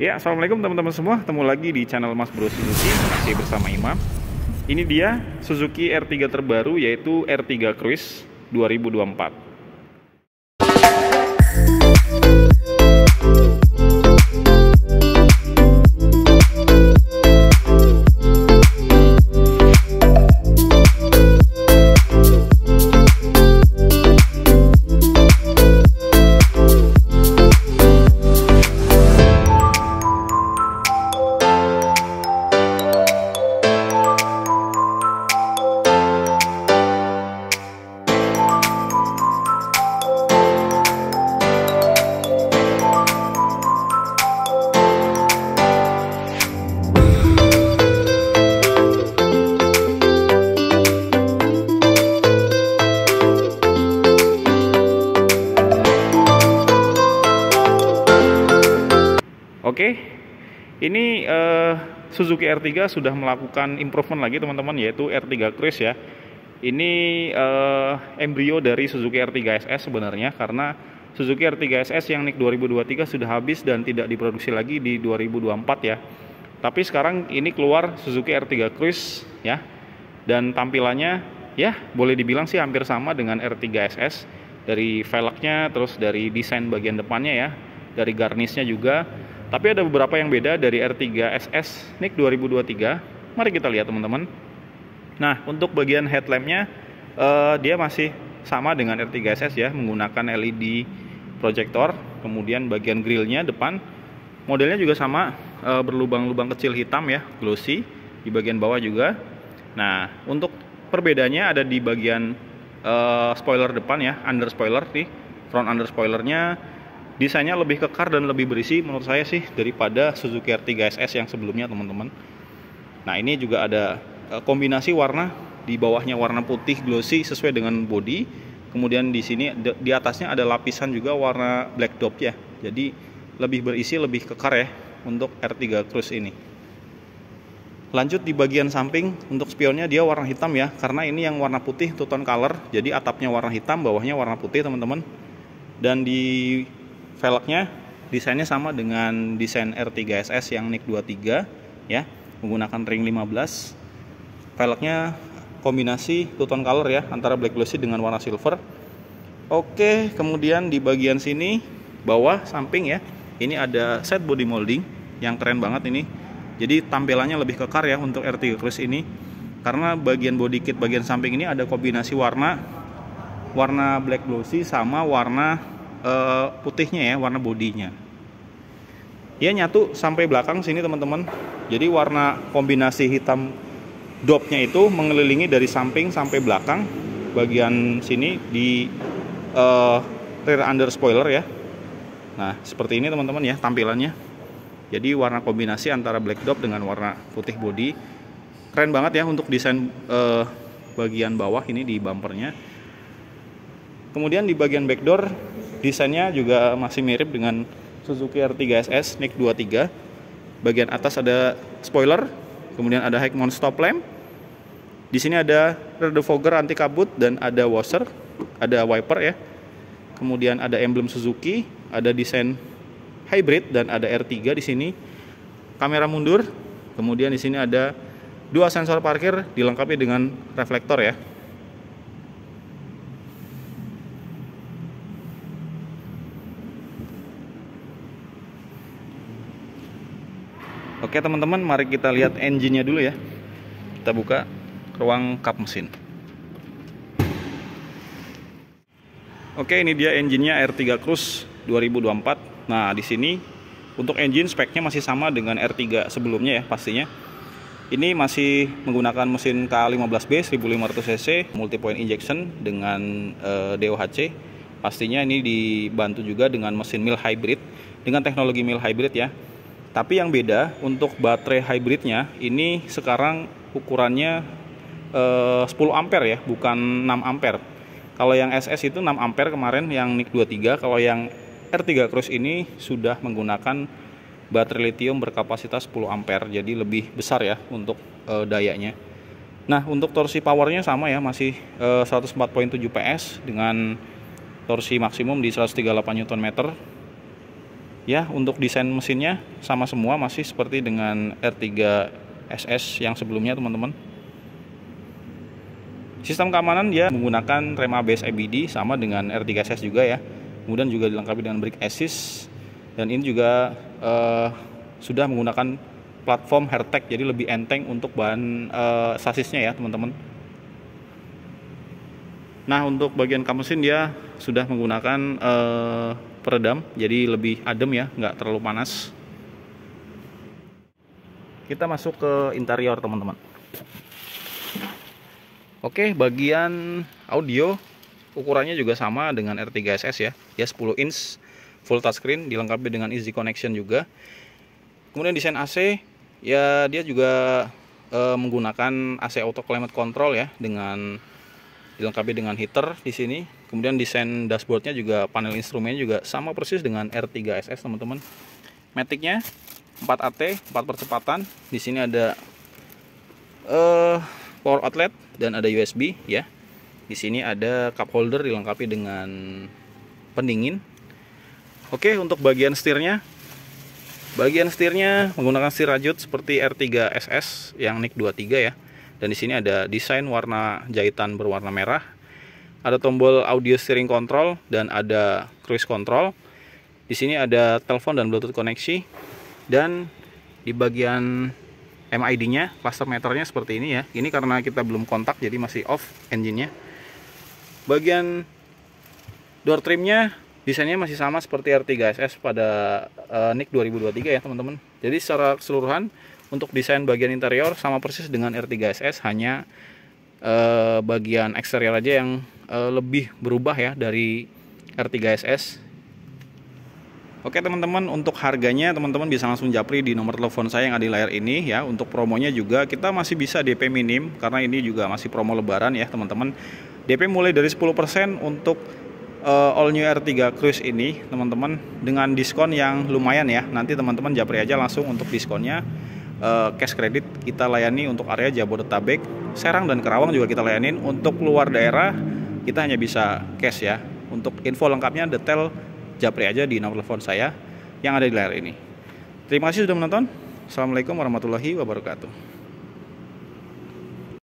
Ya, Assalamualaikum teman-teman semua. temu lagi di channel Mas Bro Suzuki. Masih bersama Imam. Ini dia Suzuki R3 terbaru yaitu R3 Cruise 2024. Oke. Ini uh, Suzuki R3 sudah melakukan improvement lagi teman-teman yaitu R3 Cruise ya. Ini uh, embrio dari Suzuki R3 SS sebenarnya karena Suzuki R3 SS yang NIK 2023 sudah habis dan tidak diproduksi lagi di 2024 ya. Tapi sekarang ini keluar Suzuki R3 Cruise ya. Dan tampilannya ya boleh dibilang sih hampir sama dengan R3 SS dari velgnya terus dari desain bagian depannya ya, dari garnisnya juga tapi ada beberapa yang beda dari R3 SS NIC 2023. Mari kita lihat teman-teman. Nah, untuk bagian headlampnya uh, dia masih sama dengan R3 SS ya, menggunakan LED proyektor. Kemudian bagian grillnya depan modelnya juga sama uh, berlubang-lubang kecil hitam ya, glossy di bagian bawah juga. Nah, untuk perbedaannya ada di bagian uh, spoiler depan ya, under spoiler nih, front under spoilernya desainnya lebih kekar dan lebih berisi menurut saya sih daripada Suzuki R3 SS yang sebelumnya teman-teman nah ini juga ada e, kombinasi warna di bawahnya warna putih glossy sesuai dengan body kemudian di sini di atasnya ada lapisan juga warna black dop ya jadi lebih berisi lebih kekar ya untuk R3 Cruise ini lanjut di bagian samping untuk spionnya dia warna hitam ya karena ini yang warna putih two tone color jadi atapnya warna hitam bawahnya warna putih teman-teman dan di velgnya desainnya sama dengan desain R3SS yang Nick 23 ya menggunakan ring 15 velgnya kombinasi two tone color ya antara black glossy dengan warna silver oke kemudian di bagian sini bawah samping ya ini ada set body molding yang keren banget ini jadi tampilannya lebih kekar ya untuk RT Cruise ini karena bagian body kit bagian samping ini ada kombinasi warna warna black glossy sama warna uh, putihnya ya warna bodinya ya nyatu sampai belakang sini teman-teman jadi warna kombinasi hitam dopnya itu mengelilingi dari samping sampai belakang bagian sini di uh, rear under spoiler ya nah seperti ini teman-teman ya tampilannya jadi warna kombinasi antara black dop dengan warna putih body keren banget ya untuk desain uh, bagian bawah ini di bumpernya kemudian di bagian backdoor Desainnya juga masih mirip dengan Suzuki R3 SS Nick 23. Bagian atas ada spoiler, kemudian ada high stop lamp. Di sini ada rear defogger anti kabut dan ada washer, ada wiper ya. Kemudian ada emblem Suzuki, ada desain hybrid dan ada R3 di sini. Kamera mundur, kemudian di sini ada dua sensor parkir dilengkapi dengan reflektor ya. Oke teman-teman, mari kita lihat engine-nya dulu ya. Kita buka ruang kap mesin. Oke, ini dia engine-nya R3 Cruise 2024. Nah, di sini untuk engine speknya masih sama dengan R3 sebelumnya ya pastinya. Ini masih menggunakan mesin K15B 1500 cc multi point injection dengan eh, DOHC. Pastinya ini dibantu juga dengan mesin mil hybrid dengan teknologi mil hybrid ya tapi yang beda untuk baterai hybridnya ini sekarang ukurannya eh, 10 ampere ya, bukan 6 ampere. Kalau yang SS itu 6 ampere kemarin yang NIC 23, kalau yang R3 Cross ini sudah menggunakan baterai lithium berkapasitas 10 ampere, jadi lebih besar ya untuk eh, dayanya. Nah, untuk torsi powernya sama ya, masih eh, 104.7 PS dengan torsi maksimum di 138 Nm ya untuk desain mesinnya sama semua masih seperti dengan R3 SS yang sebelumnya teman-teman sistem keamanan dia ya, menggunakan rem ABS EBD sama dengan R3 SS juga ya kemudian juga dilengkapi dengan brake assist dan ini juga uh, sudah menggunakan platform hertek jadi lebih enteng untuk bahan uh, sasisnya ya teman-teman nah untuk bagian kap mesin dia ya, sudah menggunakan uh, peredam jadi lebih adem ya nggak terlalu panas kita masuk ke interior teman-teman oke bagian audio ukurannya juga sama dengan R3SS ya ya 10 inch full touchscreen dilengkapi dengan easy connection juga kemudian desain AC ya dia juga e, menggunakan AC auto climate control ya dengan dilengkapi dengan heater di sini kemudian desain dashboardnya juga panel instrumen juga sama persis dengan R3SS teman-teman maticnya 4AT 4 percepatan di sini ada uh, power outlet dan ada USB ya di sini ada cup holder dilengkapi dengan pendingin oke untuk bagian setirnya bagian setirnya menggunakan setir rajut seperti R3SS yang NIC 23 ya dan di sini ada desain warna jahitan berwarna merah ada tombol audio steering control dan ada cruise control di sini ada telepon dan bluetooth koneksi dan di bagian MID nya cluster meternya seperti ini ya ini karena kita belum kontak jadi masih off engine nya bagian door trim nya desainnya masih sama seperti R3SS pada uh, NIC 2023 ya teman-teman jadi secara keseluruhan untuk desain bagian interior sama persis dengan R3SS hanya uh, bagian eksterior aja yang uh, lebih berubah ya dari R3SS. Oke teman-teman untuk harganya teman-teman bisa langsung japri di nomor telepon saya yang ada di layar ini ya Untuk promonya juga kita masih bisa DP minim karena ini juga masih promo lebaran ya teman-teman DP mulai dari 10% untuk uh, all new R3 Cruise ini teman-teman dengan diskon yang lumayan ya Nanti teman-teman japri aja langsung untuk diskonnya uh, cash kredit kita layani untuk area Jabodetabek, Serang dan Karawang juga kita layanin. Untuk luar daerah kita hanya bisa cash ya. Untuk info lengkapnya detail japri aja di nomor telepon saya yang ada di layar ini. Terima kasih sudah menonton. Assalamualaikum warahmatullahi wabarakatuh.